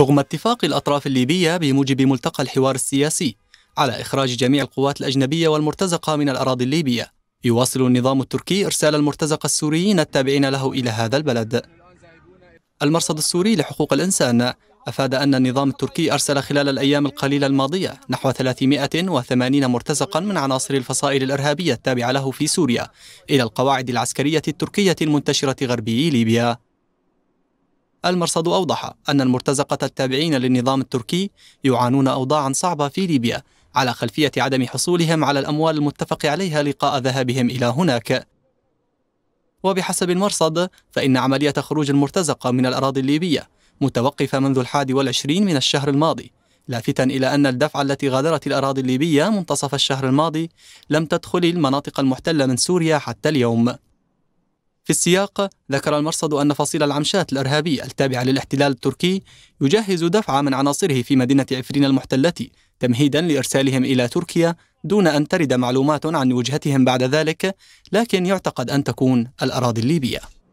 رغم اتفاق الأطراف الليبية بموجب ملتقى الحوار السياسي على إخراج جميع القوات الأجنبية والمرتزقة من الأراضي الليبية يواصل النظام التركي إرسال المرتزقة السوريين التابعين له إلى هذا البلد المرصد السوري لحقوق الإنسان أفاد أن النظام التركي أرسل خلال الأيام القليلة الماضية نحو 380 مرتزقا من عناصر الفصائل الإرهابية التابعة له في سوريا إلى القواعد العسكرية التركية المنتشرة غربي ليبيا المرصد أوضح أن المرتزقة التابعين للنظام التركي يعانون أوضاعا صعبة في ليبيا على خلفية عدم حصولهم على الأموال المتفق عليها لقاء ذهابهم إلى هناك وبحسب المرصد فإن عملية خروج المرتزقة من الأراضي الليبية متوقفة منذ الحادي والعشرين من الشهر الماضي لافتا إلى أن الدفعة التي غادرت الأراضي الليبية منتصف الشهر الماضي لم تدخل المناطق المحتلة من سوريا حتى اليوم في السياق ذكر المرصد أن فصيل العمشات الإرهابي التابع للاحتلال التركي يجهز دفع من عناصره في مدينة عفرين المحتلة تمهيدا لإرسالهم إلى تركيا دون أن ترد معلومات عن وجهتهم بعد ذلك لكن يعتقد أن تكون الأراضي الليبية